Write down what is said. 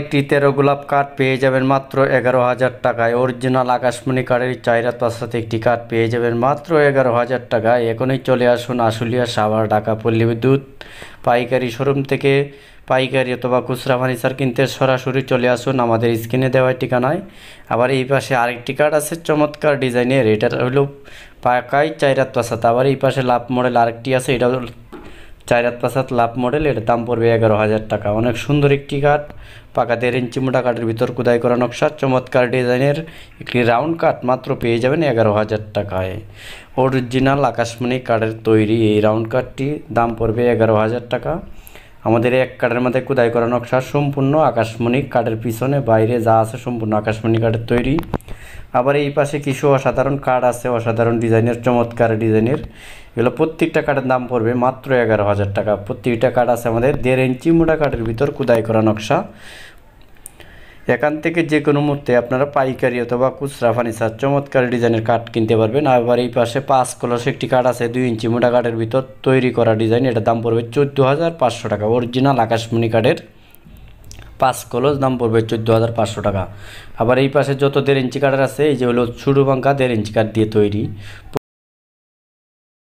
একটি তেরো গোলাপ কাঠ পেয়ে যাবেন মাত্র এগারো হাজার টাকায় অরিজিনাল আকাশমণি চাইরা তার সাথে একটি কাঠ পেয়ে যাবেন মাত্র এগারো হাজার টাকায় এখনই চলে আসুন আশুলিয়া সাভার ঢাকা পল্লী বিদ্যুৎ পাইকারি শোরুম থেকে পাইকারি অথবা খুচরা ফার্নিচার কিনতে সরাসরি চলে আসুন আমাদের স্ক্রিনে দেওয়া ঠিকানায় আবার এই পাশে আরেকটি কাঠ আছে চমৎকার ডিজাইনের এটা হলো পাকাই চাইরাত পাশাতে আবার এই পাশে লাভ মডেল আরেকটি আছে এটা চার হাত পাঁচ হাত লাভ মডেল এর দাম পড়বে এগারো হাজার টাকা অনেক সুন্দর একটি কাঠ পাকা দেড় ইঞ্চি মোটা কাঠের ভিতর কোদাই করা নকশা চমৎকার ডিজাইনের একটি রাউন্ড কাঠ মাত্র পেয়ে যাবেন এগারো হাজার টাকায় অরিজিনাল আকাশমণি কাঠের তৈরি এই রাউন্ড কাঠটি দাম পড়বে এগারো হাজার টাকা আমাদের এক কাঠের মধ্যে কোদাই করা নকশা সম্পূর্ণ আকাশমণি কাঠের পিছনে বাইরে যা আছে সম্পূর্ণ আকাশমণি কাঠের তৈরি আবার এই পাশে কিছু অসাধারণ কার্ড আছে অসাধারণ ডিজাইনের চমৎকার ডিজাইনের এগুলো প্রত্যেকটা কার্ডের দাম পড়বে মাত্র এগারো হাজার টাকা প্রত্যেকটা কার্ড আছে আমাদের দেড় ইঞ্চি মোটা কার্ডের ভিতর কুদাই করা নকশা এখান থেকে যে কোনো মুহূর্তে আপনারা পাইকারি অথবা খুচরা ফার্নিচার চমৎকার ডিজাইনের কাঠ কিনতে পারবেন আবার এই পাশে পাঁচ কলস একটি কাঠ আছে দুই ইঞ্চি মোটা কাঠের ভিতর তৈরি করা ডিজাইন এটার দাম পড়বে চোদ্দো হাজার পাঁচশো টাকা অরিজিনাল আকাশমণি কাঠের পাঁচ কলস দাম পড়বে চোদ্দো হাজার পাঁচশো টাকা আবার এই পাশে যত দেড় ইঞ্চি কাটার আছে এই যে হলো ছোটো পাঙ্খা দেড় ইঞ্চি কাঠ দিয়ে তৈরি